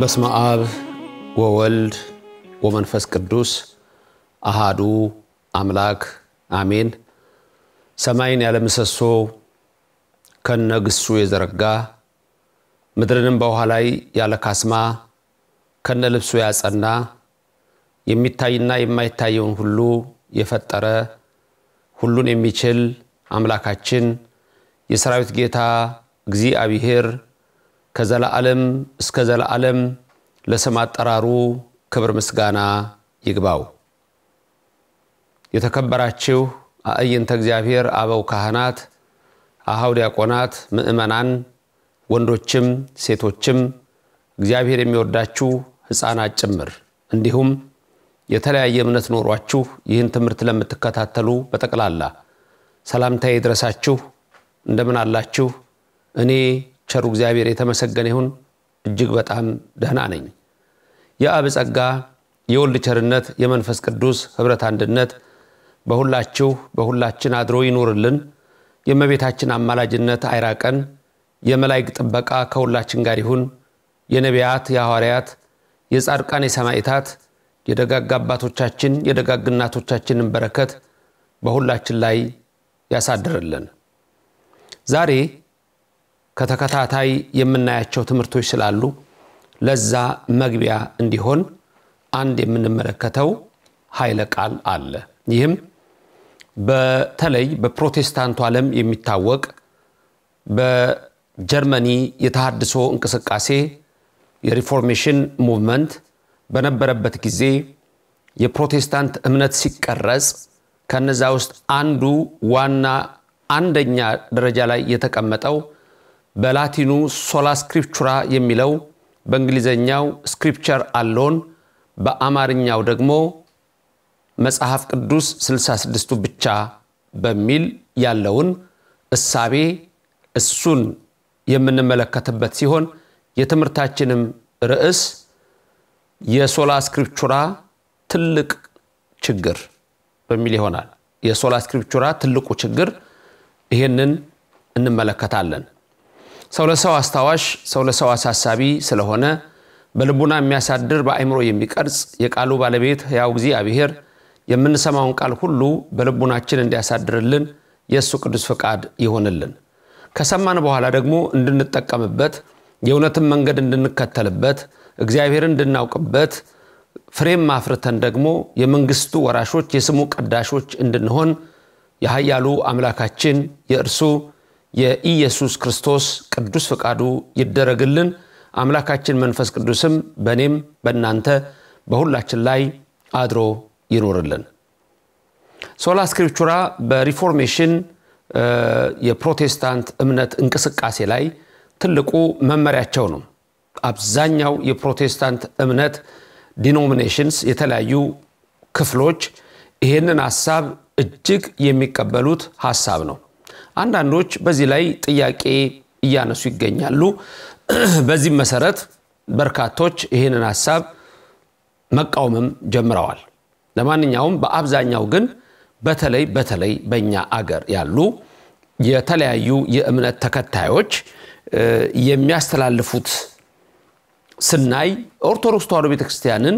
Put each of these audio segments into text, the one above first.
በስመ አብ ወወልድ ወመንፈስ ቅዱስ አሃዱ አምላክ አሜን። ሰማይን ያለ ምሰሶ ከነግሱ የዘረጋ ምድርንም በውኃ ላይ ያለ ካስማ ከነ ልብሱ ያጸና የሚታይና የማይታየውን ሁሉ የፈጠረ ሁሉን የሚችል አምላካችን የሰራዊት ጌታ እግዚአብሔር ከዘላዓለም እስከ ዘላዓለም ለስም አጠራሩ ክብር ምስጋና ይግባው። የተከበራችሁ አእይንተ እግዚአብሔር አበው ካህናት፣ አሃው ዲያቆናት፣ ምእመናን ወንዶችም ሴቶችም እግዚአብሔር የሚወዳችሁ ሕፃናት ጭምር እንዲሁም የተለያየ እምነት ኖሯችሁ ይህን ትምህርት ለምትከታተሉ በጠቅላላ ሰላምታዬ ይድረሳችሁ። እንደምን አላችሁ? እኔ ቸሩ እግዚአብሔር የተመሰገነ ይሁን። እጅግ በጣም ደህና ነኝ። የአብ ጸጋ የወልድ ቸርነት የመንፈስ ቅዱስ ኅብረት አንድነት በሁላችሁ በሁላችን አድሮ ይኑርልን። የመቤታችን አማላጅነት አይራቀን። የመላይግ ጥበቃ ከሁላችን ጋር ይሁን። የነቢያት፣ የሐዋርያት፣ የጻድቃን፣ የሰማይታት የደጋግ አባቶቻችን የደጋግ እናቶቻችንን በረከት በሁላችን ላይ ያሳድርልን። ዛሬ ከተከታታይ የምናያቸው ትምህርቶች ስላሉ ለዛ መግቢያ እንዲሆን አንድ የምንመለከተው ኃይለ ቃል አለ። ይህም በተለይ በፕሮቴስታንቱ ዓለም የሚታወቅ በጀርመኒ የተሃድሶ እንቅስቃሴ የሪፎርሜሽን ሙቭመንት በነበረበት ጊዜ የፕሮቴስታንት እምነት ሲቀረጽ ከነዛ ውስጥ አንዱ ዋና አንደኛ ደረጃ ላይ የተቀመጠው በላቲኑ ሶላ ስክሪፕቹራ የሚለው በእንግሊዘኛው ስክሪፕቸር አሎን በአማርኛው ደግሞ መጽሐፍ ቅዱስ 66ቱ ብቻ በሚል ያለውን እሳቤ እሱን የምንመለከትበት ሲሆን የትምህርታችንም ርዕስ የሶላ ስክሪፕቹራ ትልቅ ችግር በሚል ይሆናል። የሶላ ስክሪፕቹራ ትልቁ ችግር ይህንን እንመለከታለን። ሰው ለሰው አስታዋሽ፣ ሰው ለሰው አሳሳቢ ስለሆነ በልቡና የሚያሳድር በአእምሮ የሚቀርጽ የቃሉ ባለቤት ሕያው እግዚአብሔር የምንሰማውን ቃል ሁሉ በልቡናችን እንዲያሳድርልን የእሱ ቅዱስ ፈቃድ ይሆንልን። ከሰማን በኋላ ደግሞ እንድንጠቀምበት የእውነትን መንገድ እንድንከተልበት እግዚአብሔርን እንድናውቅበት ፍሬም አፍርተን ደግሞ የመንግስቱ ወራሾች የስሙ ቀዳሾች እንድንሆን የሀያሉ አምላካችን የእርሱ የኢየሱስ ክርስቶስ ቅዱስ ፈቃዱ ይደረግልን። አምላካችን መንፈስ ቅዱስም በእኔም በእናንተ በሁላችን ላይ አድሮ ይኖርልን። ሶላ ስክሪፕቹራ በሪፎርሜሽን የፕሮቴስታንት እምነት እንቅስቃሴ ላይ ትልቁ መመሪያቸው ነው። አብዛኛው የፕሮቴስታንት እምነት ዲኖሚኔሽንስ የተለያዩ ክፍሎች ይህንን ሀሳብ እጅግ የሚቀበሉት ሀሳብ ነው። አንዳንዶች በዚህ ላይ ጥያቄ እያነሱ ይገኛሉ። በዚህም መሰረት በርካቶች ይህንን ሀሳብ መቃወምም ጀምረዋል። ለማንኛውም በአብዛኛው ግን በተለይ በተለይ በእኛ አገር ያሉ የተለያዩ የእምነት ተከታዮች የሚያስተላልፉት ስናይ ኦርቶዶክስ ተዋሕዶ ቤተክርስቲያንን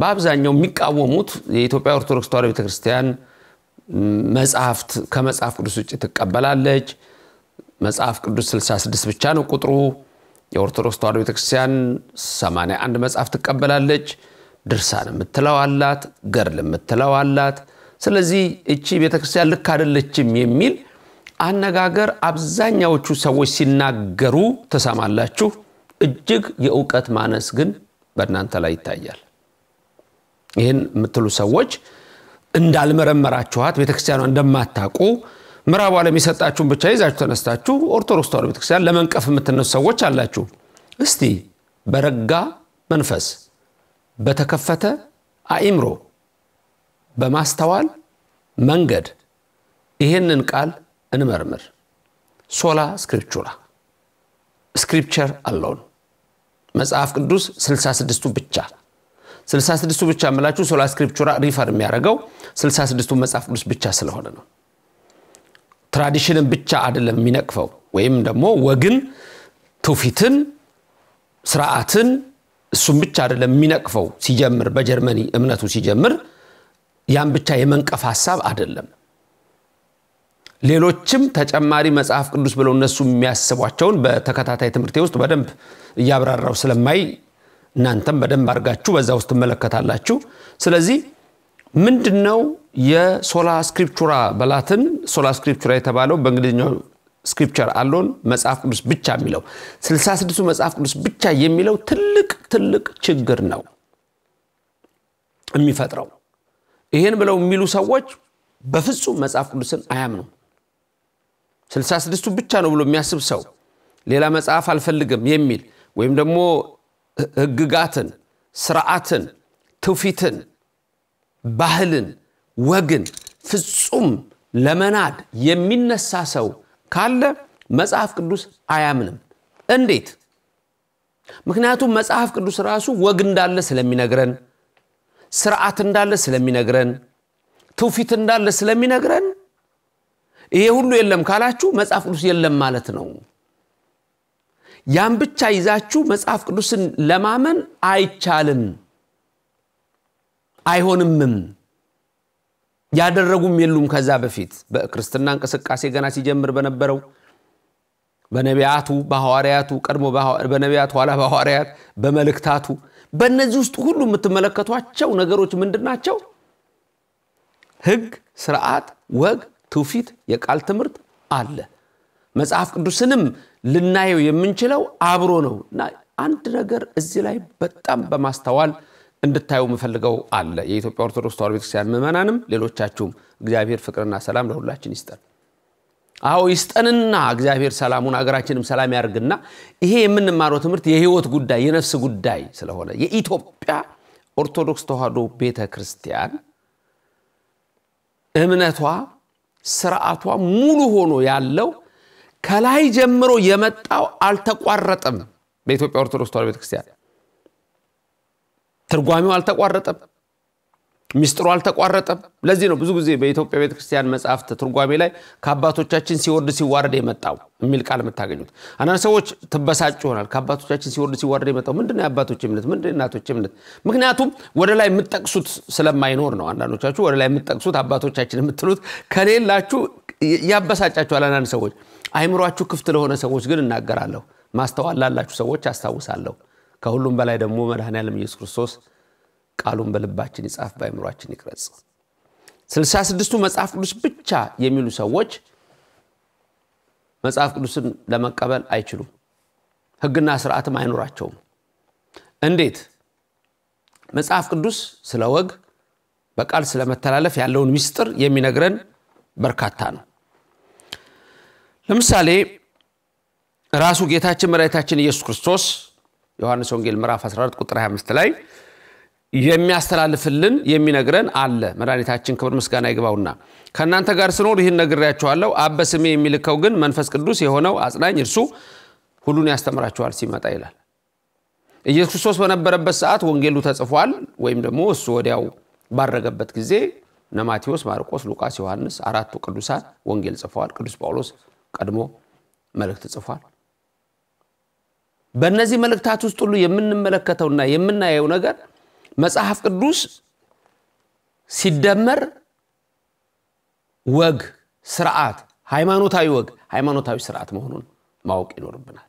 በአብዛኛው የሚቃወሙት የኢትዮጵያ ኦርቶዶክስ ተዋሕዶ ቤተክርስቲያን መጽሐፍት ከመጽሐፍ ቅዱስ ውጭ ትቀበላለች። መጽሐፍ ቅዱስ 66 ብቻ ነው ቁጥሩ። የኦርቶዶክስ ተዋህዶ ቤተክርስቲያን 81 መጽሐፍ ትቀበላለች። ድርሳን የምትለው አላት፣ ገርል የምትለው አላት። ስለዚህ እቺ ቤተክርስቲያን ልክ አይደለችም የሚል አነጋገር አብዛኛዎቹ ሰዎች ሲናገሩ ትሰማላችሁ። እጅግ የእውቀት ማነስ ግን በእናንተ ላይ ይታያል። ይህን የምትሉ ሰዎች እንዳልመረመራችኋት ቤተክርስቲያኗ እንደማታውቁ ምዕራቡ ዓለም የሰጣችሁን ብቻ ይዛችሁ ተነስታችሁ ኦርቶዶክስ ተዋህዶ ቤተክርስቲያን ለመንቀፍ የምትነሱ ሰዎች አላችሁ። እስቲ በረጋ መንፈስ በተከፈተ አእምሮ በማስተዋል መንገድ ይህንን ቃል እንመርምር። ሶላ ስክሪፕቹራ ስክሪፕቸር አለውን መጽሐፍ ቅዱስ 66ቱ ብቻ 66ቱ ብቻ የምላችሁ ሶላ ስክሪፕቹራ ሪፈር የሚያደርገው 66ቱ መጽሐፍ ቅዱስ ብቻ ስለሆነ ነው። ትራዲሽንን ብቻ አይደለም የሚነቅፈው ወይም ደግሞ ወግን፣ ትውፊትን፣ ስርዓትን እሱም ብቻ አይደለም የሚነቅፈው። ሲጀምር በጀርመኒ እምነቱ ሲጀምር ያን ብቻ የመንቀፍ ሀሳብ አይደለም። ሌሎችም ተጨማሪ መጽሐፍ ቅዱስ ብለው እነሱ የሚያስቧቸውን በተከታታይ ትምህርቴ ውስጥ በደንብ እያብራራው ስለማይ እናንተም በደንብ አድርጋችሁ በዛ ውስጥ ትመለከታላችሁ። ስለዚህ ምንድን ነው የሶላ ስክሪፕቹራ በላትን ሶላ ስክሪፕቹራ የተባለው በእንግሊዝኛው ስክሪፕቸር አሎን መጽሐፍ ቅዱስ ብቻ የሚለው 66ቱ መጽሐፍ ቅዱስ ብቻ የሚለው ትልቅ ትልቅ ችግር ነው የሚፈጥረው። ይሄን ብለው የሚሉ ሰዎች በፍጹም መጽሐፍ ቅዱስን አያምኑም። 66ቱ ብቻ ነው ብሎ የሚያስብ ሰው ሌላ መጽሐፍ አልፈልግም የሚል ወይም ደግሞ ህግጋትን ስርዓትን፣ ትውፊትን፣ ባህልን፣ ወግን ፍጹም ለመናድ የሚነሳ ሰው ካለ መጽሐፍ ቅዱስ አያምንም። እንዴት? ምክንያቱም መጽሐፍ ቅዱስ ራሱ ወግ እንዳለ ስለሚነግረን፣ ስርዓት እንዳለ ስለሚነግረን፣ ትውፊት እንዳለ ስለሚነግረን ይሄ ሁሉ የለም ካላችሁ መጽሐፍ ቅዱስ የለም ማለት ነው። ያን ብቻ ይዛችሁ መጽሐፍ ቅዱስን ለማመን አይቻልም፣ አይሆንምም። ያደረጉም የሉም። ከዛ በፊት በክርስትና እንቅስቃሴ ገና ሲጀምር በነበረው በነቢያቱ በሐዋርያቱ ቀድሞ በነቢያቱ ኋላ በሐዋርያት በመልእክታቱ በእነዚህ ውስጥ ሁሉ የምትመለከቷቸው ነገሮች ምንድን ናቸው? ህግ፣ ስርዓት፣ ወግ፣ ትውፊት፣ የቃል ትምህርት አለ። መጽሐፍ ቅዱስንም ልናየው የምንችለው አብሮ ነው እና አንድ ነገር እዚህ ላይ በጣም በማስተዋል እንድታዩ የምፈልገው አለ። የኢትዮጵያ ኦርቶዶክስ ተዋር ቤተክርስቲያን ምዕመናንም ሌሎቻችሁም እግዚአብሔር ፍቅርና ሰላም ለሁላችን ይስጠን። አዎ ይስጠንና እግዚአብሔር ሰላሙን አገራችንም ሰላም ያደርግና ይሄ የምንማረው ትምህርት የህይወት ጉዳይ የነፍስ ጉዳይ ስለሆነ የኢትዮጵያ ኦርቶዶክስ ተዋህዶ ቤተ ክርስቲያን እምነቷ ስርዓቷ ሙሉ ሆኖ ያለው ከላይ ጀምሮ የመጣው አልተቋረጠም። በኢትዮጵያ ኦርቶዶክስ ተዋሕዶ ቤተክርስቲያን ትርጓሚው አልተቋረጠም፣ ሚስጥሩ አልተቋረጠም። ለዚህ ነው ብዙ ጊዜ በኢትዮጵያ ቤተክርስቲያን መጽሐፍት ትርጓሜ ላይ ከአባቶቻችን ሲወርድ ሲዋረድ የመጣው የሚል ቃል የምታገኙት። አንዳንድ ሰዎች ትበሳጭ ይሆናል። ከአባቶቻችን ሲወርድ ሲዋረድ የመጣው ምንድነው? የአባቶች እምነት ምንድ እናቶች እምነት። ምክንያቱም ወደ ላይ የምጠቅሱት ስለማይኖር ነው። አንዳንዶቻችሁ ወደ ላይ የምጠቅሱት አባቶቻችን የምትሉት ከሌላችሁ ያበሳጫችኋል አንዳንድ ሰዎች አይምሯችሁ ክፍት ለሆነ ሰዎች ግን እናገራለሁ። ማስተዋል ላላችሁ ሰዎች አስታውሳለሁ። ከሁሉም በላይ ደግሞ ያለም ኢየሱስ ክርስቶስ ቃሉን በልባችን ይጻፍ፣ በአይምሯችን ይቅረጽ። ስልሳ ስድስቱ መጽሐፍ ቅዱስ ብቻ የሚሉ ሰዎች መጽሐፍ ቅዱስን ለመቀበል አይችሉም። ህግና ስርዓትም አይኖራቸውም። እንዴት? መጽሐፍ ቅዱስ ስለ ወግ በቃል ስለመተላለፍ ያለውን ሚስጥር የሚነግረን በርካታ ነው። ለምሳሌ ራሱ ጌታችን መድኃኒታችን ኢየሱስ ክርስቶስ ዮሐንስ ወንጌል ምዕራፍ 14 ቁጥር 25 ላይ የሚያስተላልፍልን የሚነግረን አለ። መድኃኒታችን ክብር ምስጋና ይግባውና ከእናንተ ጋር ስኖር ይህን ነግሬያችኋለሁ። አብ በስሜ የሚልከው ግን መንፈስ ቅዱስ የሆነው አጽናኝ እርሱ ሁሉን ያስተምራችኋል ሲመጣ ይላል። ኢየሱስ ክርስቶስ በነበረበት ሰዓት ወንጌሉ ተጽፏል፣ ወይም ደግሞ እሱ ወዲያው ባረገበት ጊዜ እነ ማቴዎስ፣ ማርቆስ፣ ሉቃስ፣ ዮሐንስ አራቱ ቅዱሳን ወንጌል ጽፈዋል። ቅዱስ ጳውሎስ ቀድሞ መልእክት ጽፏል። በእነዚህ መልእክታት ውስጥ ሁሉ የምንመለከተውና የምናየው ነገር መጽሐፍ ቅዱስ ሲደመር ወግ፣ ስርዓት፣ ሃይማኖታዊ ወግ፣ ሃይማኖታዊ ስርዓት መሆኑን ማወቅ ይኖርብናል።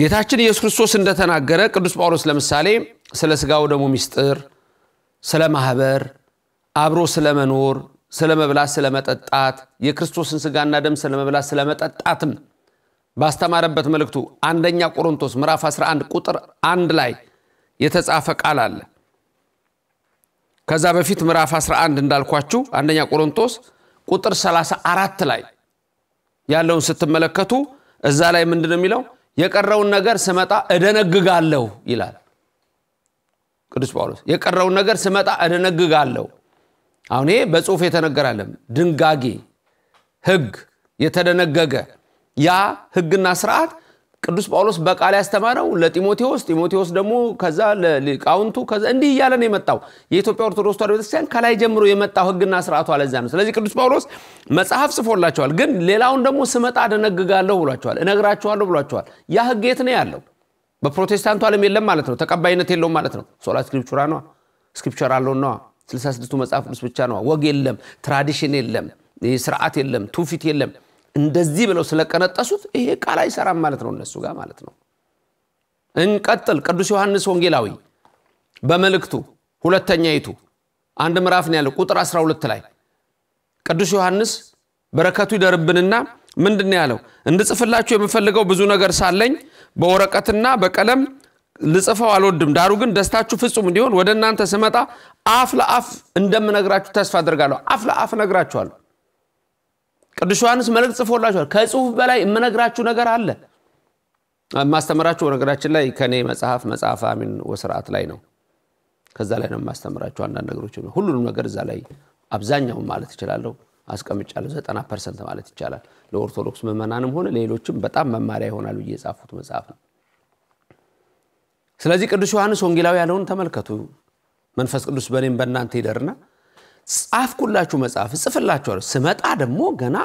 ጌታችን ኢየሱስ ክርስቶስ እንደተናገረ ቅዱስ ጳውሎስ ለምሳሌ ስለ ስጋው ደግሞ ሚስጥር፣ ስለ ማህበር፣ አብሮ ስለመኖር ስለመብላት ስለመጠጣት የክርስቶስን ስጋና ደም ስለመብላት ስለመጠጣትም ባስተማረበት መልእክቱ አንደኛ ቆሮንቶስ ምዕራፍ 11 ቁጥር አንድ ላይ የተጻፈ ቃል አለ። ከዛ በፊት ምዕራፍ 11 እንዳልኳችሁ አንደኛ ቆሮንቶስ ቁጥር 34 ላይ ያለውን ስትመለከቱ እዛ ላይ ምንድን የሚለው? የቀረውን ነገር ስመጣ እደነግጋለሁ ይላል ቅዱስ ጳውሎስ። የቀረውን ነገር ስመጣ እደነግጋለሁ አሁን ይሄ በጽሁፍ የተነገራለም ድንጋጌ ህግ የተደነገገ ያ ህግና ስርዓት ቅዱስ ጳውሎስ በቃል ያስተማረው ለጢሞቴዎስ ጢሞቴዎስ ደግሞ ከዛ ለሊቃውንቱ ከዛ እንዲህ እያለ ነው የመጣው የኢትዮጵያ ኦርቶዶክስ ተዋህዶ ቤተክርስቲያን ከላይ ጀምሮ የመጣው ህግና ስርዓቱ ለዛ ነው ስለዚህ ቅዱስ ጳውሎስ መጽሐፍ ጽፎላቸዋል ግን ሌላውን ደግሞ ስመጣ አደነግጋለሁ ብሏቸዋል እነግራቸዋለሁ ብሏቸዋል ያ ህግ የት ነው ያለው በፕሮቴስታንቱ አለም የለም ማለት ነው ተቀባይነት የለውም ማለት ነው ሶላ ስክሪፕቹራ ነዋ ስክሪፕቸር አለው ነዋ 66ቱ መጽሐፍ ቅዱስ ብቻ ነው። ወግ የለም፣ ትራዲሽን የለም፣ ስርዓት የለም፣ ትውፊት የለም። እንደዚህ ብለው ስለቀነጠሱት ይሄ ቃል አይሰራም ማለት ነው እነሱ ጋር ማለት ነው። እንቀጥል። ቅዱስ ዮሐንስ ወንጌላዊ በመልእክቱ ሁለተኛ ይቱ አንድ ምዕራፍ ነው ያለው ቁጥር 12 ላይ ቅዱስ ዮሐንስ በረከቱ ይደርብንና ምንድን ያለው? እንድጽፍላችሁ የምፈልገው ብዙ ነገር ሳለኝ በወረቀትና በቀለም ልጽፈው አልወድም። ዳሩ ግን ደስታችሁ ፍጹም እንዲሆን ወደ እናንተ ስመጣ አፍ ለአፍ እንደምነግራችሁ ተስፋ አድርጋለሁ። አፍ ለአፍ እነግራችኋለሁ። ቅዱስ ዮሐንስ መልእክት ጽፎላችኋል። ከጽሁፍ በላይ የምነግራችሁ ነገር አለ። የማስተምራችሁ ነገራችን ላይ ከኔ መጽሐፍ መጽሐፍ አሚን ወስርዓት ላይ ነው። ከዛ ላይ ነው የማስተምራችሁ አንዳንድ ነገሮች፣ ሁሉንም ነገር እዛ ላይ አብዛኛውን ማለት እችላለሁ አስቀምጫለሁ። ዘጠና ፐርሰንት ማለት ይቻላል። ለኦርቶዶክስ ምዕመናንም ሆነ ሌሎችም በጣም መማሪያ ይሆናል ብዬ የጻፉት መጽሐፍ ነው። ስለዚህ ቅዱስ ዮሐንስ ወንጌላዊ ያለውን ተመልከቱ መንፈስ ቅዱስ በእኔም በእናንተ ይደርና ጻፍኩላችሁ መጽሐፍ እጽፍላችኋለሁ ስመጣ ደግሞ ገና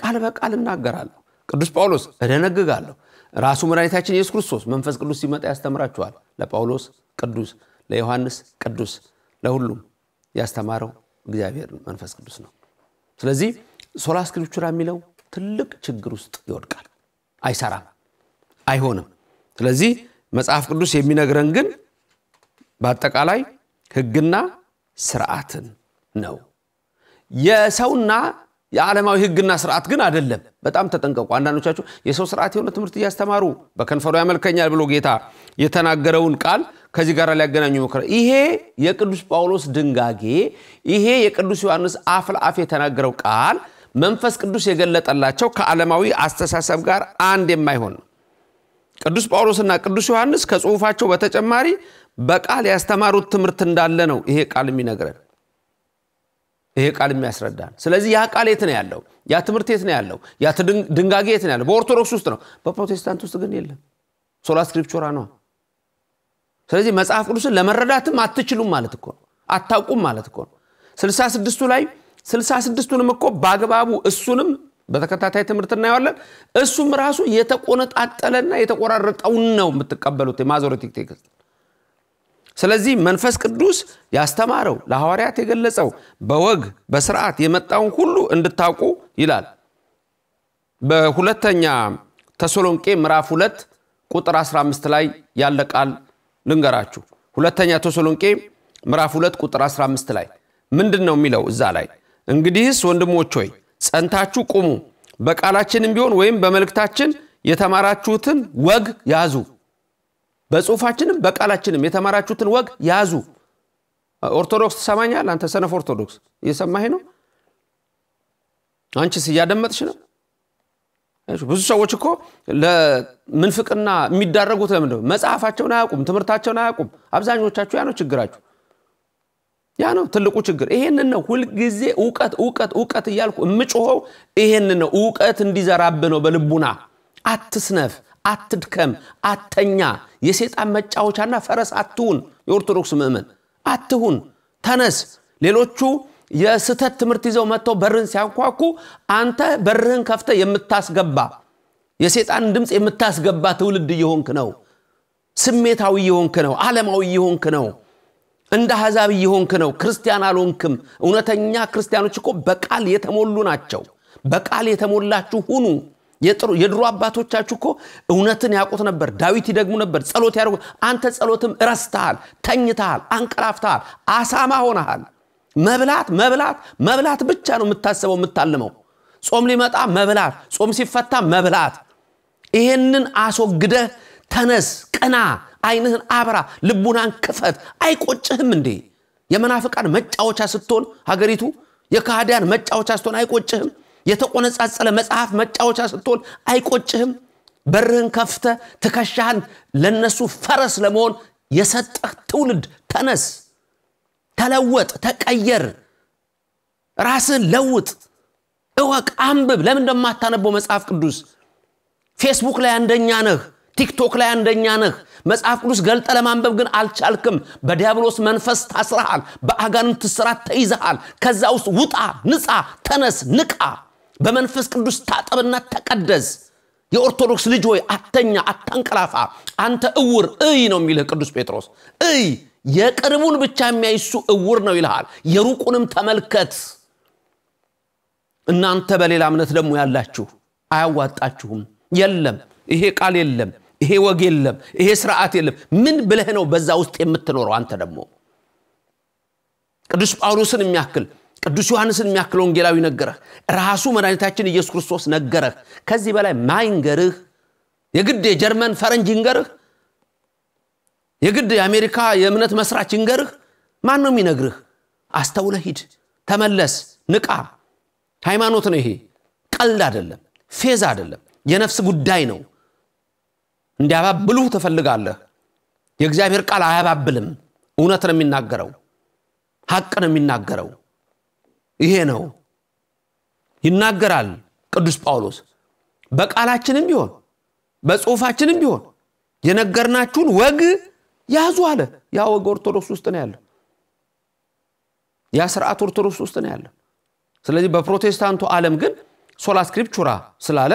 ቃል በቃል እናገራለሁ ቅዱስ ጳውሎስ እደነግጋለሁ ራሱ መድኃኒታችን ኢየሱስ ክርስቶስ መንፈስ ቅዱስ ሲመጣ ያስተምራችኋል ለጳውሎስ ቅዱስ ለዮሐንስ ቅዱስ ለሁሉም ያስተማረው እግዚአብሔር መንፈስ ቅዱስ ነው ስለዚህ ሶላ ስክሪፕቹራ የሚለው ትልቅ ችግር ውስጥ ይወድቃል አይሰራም አይሆንም ስለዚህ መጽሐፍ ቅዱስ የሚነግረን ግን በአጠቃላይ ህግና ስርዓትን ነው። የሰውና የዓለማዊ ህግና ስርዓት ግን አይደለም። በጣም ተጠንቀቁ። አንዳንዶቻችሁ የሰው ስርዓት የሆነ ትምህርት እያስተማሩ በከንፈሩ ያመልከኛል ብሎ ጌታ የተናገረውን ቃል ከዚህ ጋር ሊያገናኙ ሞክረ ይሄ የቅዱስ ጳውሎስ ድንጋጌ፣ ይሄ የቅዱስ ዮሐንስ አፍ ለአፍ የተናገረው ቃል መንፈስ ቅዱስ የገለጠላቸው ከዓለማዊ አስተሳሰብ ጋር አንድ የማይሆን ነው። ቅዱስ ጳውሎስና ቅዱስ ዮሐንስ ከጽሑፋቸው በተጨማሪ በቃል ያስተማሩት ትምህርት እንዳለ ነው ይሄ ቃል የሚነግረን ይሄ ቃል የሚያስረዳን። ስለዚህ ያ ቃል የት ነው ያለው? ያ ትምህርት የት ነው ያለው? ያ ድንጋጌ የት ነው ያለው? በኦርቶዶክስ ውስጥ ነው። በፕሮቴስታንት ውስጥ ግን የለም። ሶላ ስክሪፕቹራ ነው። ስለዚህ መጽሐፍ ቅዱስን ለመረዳትም አትችሉም ማለት እኮ ነው። አታውቁም ማለት እኮ ነው። ስልሳ ስድስቱ ላይ ስልሳ ስድስቱንም እኮ በአግባቡ እሱንም በተከታታይ ትምህርት እናየዋለን። እሱም ራሱ የተቆነጣጠለና የተቆራረጠውን ነው የምትቀበሉት የማዞሬቲክ ቴክስት። ስለዚህ መንፈስ ቅዱስ ያስተማረው ለሐዋርያት የገለጸው በወግ በስርዓት የመጣውን ሁሉ እንድታውቁ ይላል። በሁለተኛ ተሰሎንቄ ምዕራፍ 2 ቁጥር 15 ላይ ያለ ቃል ልንገራችሁ። ሁለተኛ ተሰሎንቄ ምዕራፍ 2 ቁጥር 15 ላይ ምንድን ነው የሚለው? እዛ ላይ እንግዲህስ ወንድሞች ሆይ ጸንታችሁ ቁሙ። በቃላችንም ቢሆን ወይም በመልእክታችን የተማራችሁትን ወግ ያዙ። በጽሁፋችንም በቃላችንም የተማራችሁትን ወግ ያዙ። ኦርቶዶክስ ትሰማኛል? አንተ ሰነፍ ኦርቶዶክስ እየሰማህ ነው? አንቺስ እያደመጥሽ ነው? ብዙ ሰዎች እኮ ለምንፍቅና የሚዳረጉት ለምንድነው? መጽሐፋቸውን አያውቁም፣ ትምህርታቸውን አያውቁም። አብዛኞቻችሁ ያ ነው ችግራችሁ። ያ ነው ትልቁ ችግር። ይሄንን ነው ሁልጊዜ እውቀት እውቀት እውቀት እያልኩ የምጮኸው ይሄን ነው። እውቀት እንዲዘራብ ነው በልቡና አትስነፍ፣ አትድከም፣ አተኛ፣ የሴጣን መጫወቻና ፈረስ አትሁን። የኦርቶዶክስ ምእመን አትሁን፣ ተነስ። ሌሎቹ የስህተት ትምህርት ይዘው መጥተው በርህን ሲያንኳኩ አንተ በርህን ከፍተ የምታስገባ የሴጣንን ድምፅ የምታስገባ ትውልድ እየሆንክ ነው። ስሜታዊ እየሆንክ ነው። ዓለማዊ እየሆንክ ነው። እንደ አሕዛብ እየሆንክ ነው። ክርስቲያን አልሆንክም። እውነተኛ ክርስቲያኖች እኮ በቃል የተሞሉ ናቸው። በቃል የተሞላችሁ ሁኑ። የድሮ አባቶቻችሁ እኮ እውነትን ያውቁት ነበር። ዳዊት ይደግሙ ነበር፣ ጸሎት ያደርጉ። አንተ ጸሎትም ረስተሃል፣ ተኝተሃል፣ አንቀላፍተሃል፣ አሳማ ሆነሃል። መብላት መብላት መብላት ብቻ ነው የምታስበው የምታልመው። ጾም ሊመጣ መብላት፣ ጾም ሲፈታ መብላት። ይሄንን አስወግደህ ተነስ፣ ቅና አይንህን አብራ፣ ልቡናን ክፈት። አይቆጭህም እንዴ? የመናፍቃን መጫወቻ ስትሆን ሀገሪቱ፣ የካህዲያን መጫወቻ ስትሆን አይቆጭህም? የተቆነጻጸለ መጽሐፍ መጫወቻ ስትሆን አይቆጭህም? በርህን ከፍተ ትከሻህን ለነሱ ፈረስ ለመሆን የሰጠህ ትውልድ ተነስ፣ ተለወጥ፣ ተቀየር፣ ራስህን ለውጥ፣ እወቅ፣ አንብብ። ለምን እንደማታነበው መጽሐፍ ቅዱስ? ፌስቡክ ላይ አንደኛ ነህ። ቲክቶክ ላይ አንደኛ ነህ። መጽሐፍ ቅዱስ ገልጠ ለማንበብ ግን አልቻልክም። በዲያብሎስ መንፈስ ታስረሃል። በአጋንንት ስራት ተይዘሃል። ከዛ ውስጥ ውጣ፣ ንጻ፣ ተነስ፣ ንቃ። በመንፈስ ቅዱስ ታጠብና ተቀደስ። የኦርቶዶክስ ልጅ ሆይ አተኛ፣ አታንቀላፋ። አንተ እውር እይ ነው የሚልህ ቅዱስ ጴጥሮስ። እይ የቅርቡን ብቻ የሚያይሱ እውር ነው ይልሃል። የሩቁንም ተመልከት። እናንተ በሌላ እምነት ደግሞ ያላችሁ አያዋጣችሁም። የለም ይሄ ቃል የለም። ይሄ ወግ የለም፣ ይሄ ስርዓት የለም። ምን ብለህ ነው በዛ ውስጥ የምትኖረው? አንተ ደግሞ ቅዱስ ጳውሎስን የሚያክል ቅዱስ ዮሐንስን የሚያክል ወንጌላዊ ነገረህ። ራሱ መድኃኒታችን ኢየሱስ ክርስቶስ ነገረህ። ከዚህ በላይ ማይንገርህ የግድ የጀርመን ፈረንጅ ይንገርህ፣ የግድ የአሜሪካ የእምነት መስራች ይንገርህ። ማን ነው የሚነግርህ? አስተውለ ሂድ፣ ተመለስ፣ ንቃ። ሃይማኖት ነው ይሄ። ቀልድ አይደለም፣ ፌዝ አይደለም፣ የነፍስ ጉዳይ ነው። እንዲያባብሉህ ትፈልጋለህ። የእግዚአብሔር ቃል አያባብልም። እውነት ነው የሚናገረው፣ ሀቅ ነው የሚናገረው። ይሄ ነው ይናገራል ቅዱስ ጳውሎስ። በቃላችንም ቢሆን በጽሁፋችንም ቢሆን የነገርናችሁን ወግ ያዙ አለ። ያ ወግ ኦርቶዶክስ ውስጥ ነው ያለ ያ ስርዓት ኦርቶዶክስ ውስጥ ነው ያለ ስለዚህ በፕሮቴስታንቱ ዓለም ግን ሶላ ስክሪፕቹራ ስላለ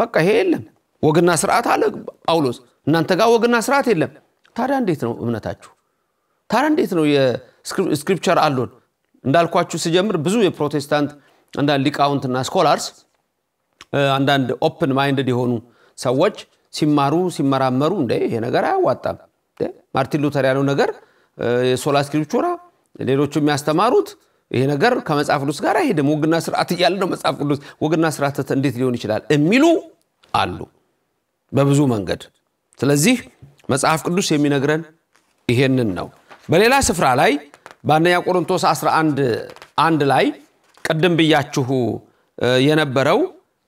በቃ ይሄ የለም። ወግና ስርዓት አለ ጳውሎስ። እናንተ ጋር ወግና ስርዓት የለም። ታዲያ እንዴት ነው እምነታችሁ? ታዲያ እንዴት ነው የስክሪፕቸር አሉን? እንዳልኳችሁ ስጀምር ብዙ የፕሮቴስታንት አንዳንድ ሊቃውንትና ስኮላርስ አንዳንድ ኦፕን ማይንድድ የሆኑ ሰዎች ሲማሩ ሲመራመሩ እንደ ይሄ ነገር አያዋጣም፣ ማርቲን ሉተር ያለው ነገር የሶላ ስክሪፕቹራ ሌሎቹ የሚያስተማሩት ይሄ ነገር ከመጽሐፍ ቅዱስ ጋር አይሄድም፣ ወግና ስርዓት እያለ ነው መጽሐፍ ቅዱስ። ወግና ስርዓት እንዴት ሊሆን ይችላል የሚሉ አሉ። በብዙ መንገድ። ስለዚህ መጽሐፍ ቅዱስ የሚነግረን ይሄንን ነው። በሌላ ስፍራ ላይ በአንደኛ ቆሮንቶስ 11 አንድ ላይ ቅድም ብያችሁ የነበረው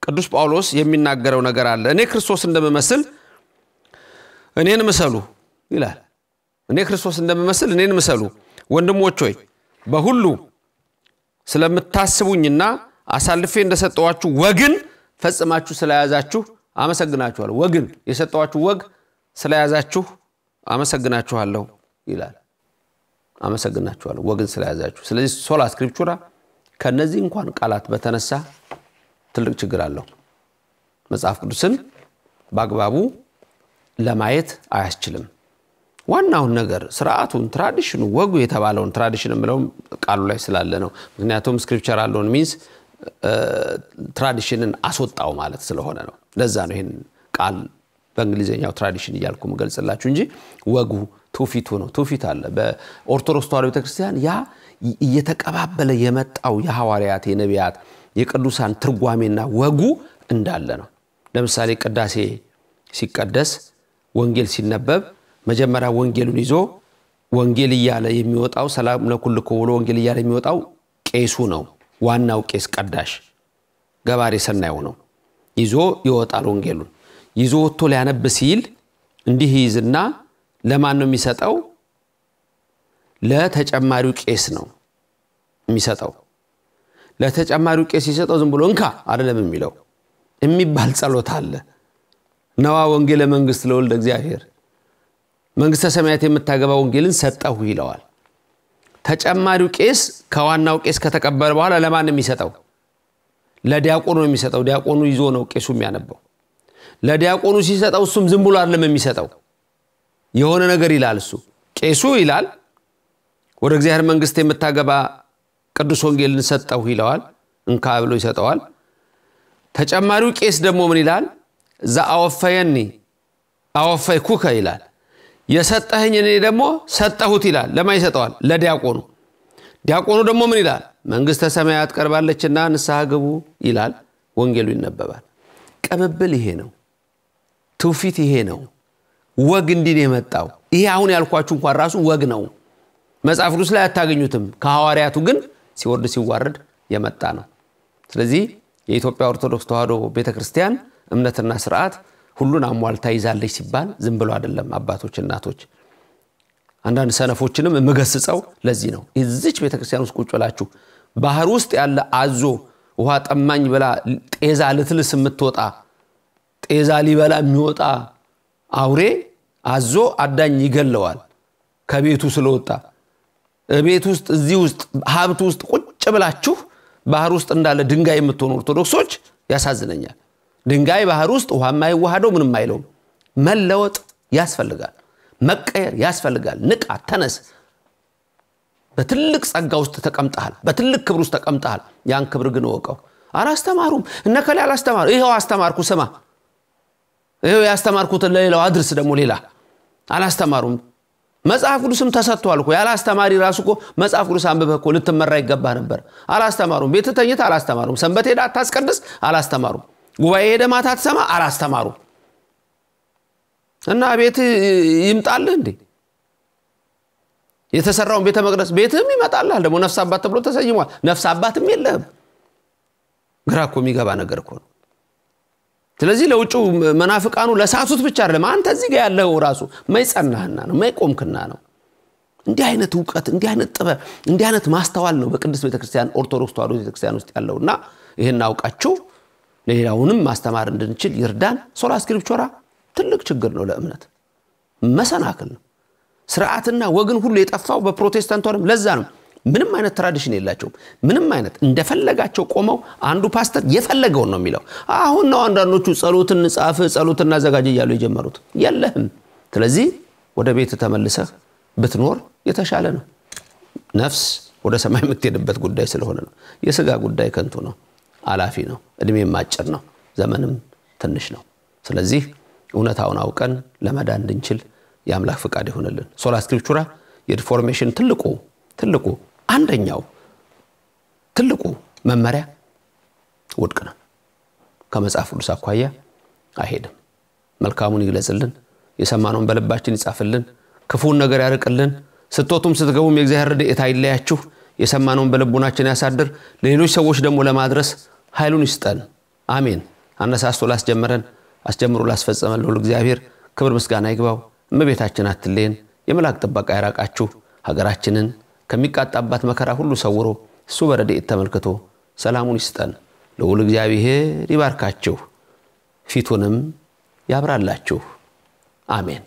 ቅዱስ ጳውሎስ የሚናገረው ነገር አለ። እኔ ክርስቶስ እንደምመስል እኔን ምሰሉ ይላል። እኔ ክርስቶስ እንደምመስል እኔን ምሰሉ። ወንድሞች ሆይ በሁሉ ስለምታስቡኝና አሳልፌ እንደሰጠዋችሁ ወግን ፈጽማችሁ ስለያዛችሁ አመሰግናችኋለሁ። ወግን የሰጠዋችሁ ወግ ስለያዛችሁ አመሰግናችኋለሁ ይላል። አመሰግናችኋለሁ ወግን ስለያዛችሁ። ስለዚህ ሶላ ስክሪፕቹራ ከነዚህ እንኳን ቃላት በተነሳ ትልቅ ችግር አለው። መጽሐፍ ቅዱስን በአግባቡ ለማየት አያስችልም። ዋናውን ነገር ስርዓቱን፣ ትራዲሽኑ፣ ወጉ የተባለውን ትራዲሽን የምለውም ቃሉ ላይ ስላለ ነው። ምክንያቱም ስክሪፕቸር አለውን ሚንስ ትራዲሽንን አስወጣው ማለት ስለሆነ ነው። ለዛ ነው ይህን ቃል በእንግሊዝኛው ትራዲሽን እያልኩ ምገልጽላችሁ እንጂ ወጉ ትውፊቱ ነው። ትውፊት አለ። በኦርቶዶክስ ተዋህዶ ቤተክርስቲያን ያ እየተቀባበለ የመጣው የሐዋርያት፣ የነቢያት፣ የቅዱሳን ትርጓሜና ወጉ እንዳለ ነው። ለምሳሌ ቅዳሴ ሲቀደስ ወንጌል ሲነበብ መጀመሪያ ወንጌሉን ይዞ ወንጌል እያለ የሚወጣው ሰላም ለኩልኮ ብሎ ወንጌል እያለ የሚወጣው ቄሱ ነው። ዋናው ቄስ ቀዳሽ ገባሬ ሰናይ ሆነው ይዞ ይወጣል። ወንጌሉን ይዞ ወጥቶ ሊያነብ ሲል እንዲህ ይዝና ለማን ነው የሚሰጠው? ለተጨማሪው ቄስ ነው የሚሰጠው። ለተጨማሪው ቄስ ሲሰጠው ዝም ብሎ እንካ አይደለም የሚለው የሚባል ጸሎት አለ። ነዋ ወንጌለ መንግስት ለወልደ እግዚአብሔር መንግስተ ሰማያት የምታገባ ወንጌልን ሰጠሁ ይለዋል። ተጨማሪው ቄስ ከዋናው ቄስ ከተቀበለ በኋላ ለማን የሚሰጠው? ለዲያቆኑ የሚሰጠው። ዲያቆኑ ይዞ ነው ቄሱ የሚያነበው። ለዲያቆኑ ሲሰጠው እሱም ዝም ብሎ አይደለም የሚሰጠው፣ የሆነ ነገር ይላል። እሱ ቄሱ ይላል ወደ እግዚአብሔር መንግስት የምታገባ ቅዱስ ወንጌልን ሰጠሁ ይለዋል። እንካ ብሎ ይሰጠዋል። ተጨማሪው ቄስ ደግሞ ምን ይላል? እዛ አወፈየኒ አወፈይ ኩከ ይላል የሰጠህኝ እኔ ደግሞ ሰጠሁት ይላል። ለማ ይሰጠዋል? ለዲያቆኑ። ዲያቆኑ ደግሞ ምን ይላል? መንግሥተ ሰማያት ቀርባለችና ንስሐ ግቡ ይላል። ወንጌሉ ይነበባል። ቅብብል ይሄ ነው። ትውፊት ይሄ ነው። ወግ እንዲን የመጣው ይሄ አሁን ያልኳችሁ እንኳን ራሱ ወግ ነው። መጽሐፍ ቅዱስ ላይ አታገኙትም። ከሐዋርያቱ ግን ሲወርድ ሲዋረድ የመጣ ነው። ስለዚህ የኢትዮጵያ ኦርቶዶክስ ተዋሕዶ ቤተ ክርስቲያን እምነትና ስርዓት ሁሉን አሟልታ ይዛለች ሲባል ዝም ብሎ አይደለም አባቶች እናቶች አንዳንድ ሰነፎችንም የምገስጸው ለዚህ ነው እዚች ቤተክርስቲያን ውስጥ ቁጭ ብላችሁ ባህር ውስጥ ያለ አዞ ውሃ ጠማኝ ብላ ጤዛ ልትልስ የምትወጣ ጤዛ ሊበላ የሚወጣ አውሬ አዞ አዳኝ ይገለዋል ከቤቱ ስለወጣ ቤት ውስጥ እዚህ ውስጥ ሀብት ውስጥ ቁጭ ብላችሁ ባህር ውስጥ እንዳለ ድንጋይ የምትሆኑ ኦርቶዶክሶች ያሳዝነኛል ድንጋይ ባህር ውስጥ ውሃ የማይዋሃደው ምንም አይለውም። መለወጥ ያስፈልጋል። መቀየር ያስፈልጋል። ንቃ፣ ተነስ። በትልቅ ጸጋ ውስጥ ተቀምጠሃል። በትልቅ ክብር ውስጥ ተቀምጠሃል። ያን ክብር ግን እወቀው። አላስተማሩም። እነከሌ አላስተማሩ። ይኸው አስተማርኩ፣ ስማ፣ ይኸው ያስተማርኩትን ለሌላው አድርስ። ደግሞ ሌላ አላስተማሩም። መጽሐፍ ቅዱስም ተሰጥቷል እኮ ያለ አስተማሪ ራሱ እኮ መጽሐፍ ቅዱስ አንብበህ እኮ ልትመራ ይገባ ነበር። አላስተማሩም። ቤት ተኝተህ አላስተማሩም። ሰንበት ሄዳ አታስቀድስ አላስተማሩም። ጉባኤ ሄደ ማታ ትሰማ አላስተማሩ እና ቤት ይምጣልህ እንዴ የተሰራውን ቤተ መቅደስ ቤትህም ይመጣልል ደግሞ ነፍስ አባት ተብሎ ተሰይሟል ነፍስ አባትም የለህም ግራ እኮ የሚገባ ነገር እኮ ነው ስለዚህ ለውጩ መናፍቃኑ ለሳቱት ብቻ አይደለም አንተ እዚህ ጋር ያለው ራሱ መይጸናህና ነው ማይቆምክና ነው እንዲህ አይነት እውቀት እንዲህ አይነት ጥበብ እንዲህ አይነት ማስተዋል ነው በቅዱስ ቤተክርስቲያን ኦርቶዶክስ ተዋዶ ቤተክርስቲያን ውስጥ ያለውና ይህን አውቃችሁ ለሌላውንም ማስተማር እንድንችል ይርዳን። ሶላ ስክሪፕቾራ ትልቅ ችግር ነው፣ ለእምነት መሰናክል ነው። ስርዓትና ወግን ሁሉ የጠፋው በፕሮቴስታንቷንም ለዛ ነው። ምንም አይነት ትራዲሽን የላቸውም። ምንም አይነት እንደፈለጋቸው ቆመው አንዱ ፓስተር የፈለገውን ነው የሚለው። አሁን ነው አንዳንዶቹ ጸሎት እንጻፍ፣ ጸሎት እናዘጋጅ እያሉ የጀመሩት። የለህም። ስለዚህ ወደ ቤት ተመልሰህ ብትኖር የተሻለ ነው። ነፍስ ወደ ሰማይ የምትሄድበት ጉዳይ ስለሆነ ነው። የስጋ ጉዳይ ከንቱ ነው። አላፊ ነው። እድሜም አጭር ነው፣ ዘመንም ትንሽ ነው። ስለዚህ እውነታውን አውቀን ለመዳን እንድንችል የአምላክ ፍቃድ ይሆንልን። ሶላ ስክሪፕቹራ የሪፎርሜሽን ትልቁ ትልቁ አንደኛው ትልቁ መመሪያ ውድቅ ነው። ከመጽሐፍ ቅዱስ አኳያ አይሄድም። መልካሙን ይግለጽልን፣ የሰማነውን በልባችን ይጻፍልን፣ ክፉን ነገር ያርቅልን። ስቶቱም ስትገቡም የእግዚአብሔር ረድኤት አይለያችሁ። የሰማነውን በልቡናችን ያሳድር፣ ለሌሎች ሰዎች ደግሞ ለማድረስ ኃይሉን ይስጠን። አሜን። አነሳስቶ ላስጀመረን አስጀምሮ ላስፈጸመን ልሁል እግዚአብሔር ክብር ምስጋና ይግባው። እመቤታችን አትሌን የመልአክ ጥበቃ ያራቃችሁ፣ ሀገራችንን ከሚቃጣባት መከራ ሁሉ ሰውሮ እሱ በረድኤት ተመልክቶ ሰላሙን ይስጠን። ልዑል እግዚአብሔር ይባርካችሁ፣ ፊቱንም ያብራላችሁ። አሜን።